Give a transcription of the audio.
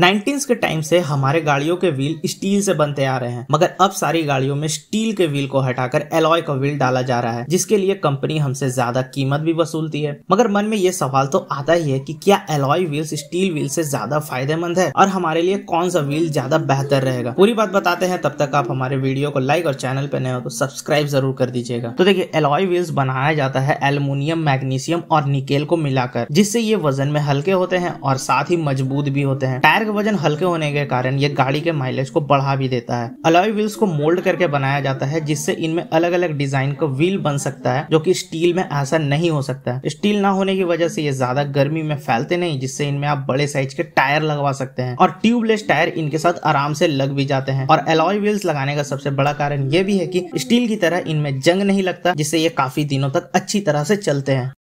nineteen के time से हमारे गाड़ियों के व्हील स्टील से बनते आ रहे हैं मगर अब सारी गाड़ियों में स्टील के व्हील को हटाकर एलॉय का व्हील डाला जा रहा है जिसके लिए कंपनी हमसे ज्यादा कीमत भी वसूलती है मगर मन में ये सवाल तो आता ही है कि क्या एलॉय व्हील्स स्टील व्हील से ज्यादा फायदेमंद है और हमारे लिए कौन सा व्हील ज्यादा बेहतर रहेगा पूरी बात बताते हैं तब तक आप हमारे वीडियो को लाइक और चैनल पर नए हो तो सब्सक्राइब जरूर कर दीजिएगा तो देखिए एलॉय व्हील्स बनाया जाता है एल्यूमिनियम मैग्नीशियम और निकेल को मिलाकर जिससे ये वजन में हल्के होते हैं और साथ ही मजबूत भी होते हैं टायर के वजन हल्के होने के कारण ये गाड़ी के माइलेज को बढ़ा भी देता है अलॉय व्हील्स को मोल्ड करके बनाया जाता है जिससे इनमें अलग अलग डिजाइन का व्हील बन सकता है जो कि स्टील में ऐसा नहीं हो सकता है स्टील ना होने की वजह से ये ज्यादा गर्मी में फैलते नहीं जिससे इनमें आप बड़े साइज के टायर लगवा सकते हैं और ट्यूबलेस टायर इनके साथ आराम से लग भी जाते हैं और अलॉय व्हील्स लगाने का सबसे बड़ा कारण ये भी है की स्टील की तरह इनमें जंग नहीं लगता जिससे ये काफी दिनों तक अच्छी तरह से चलते हैं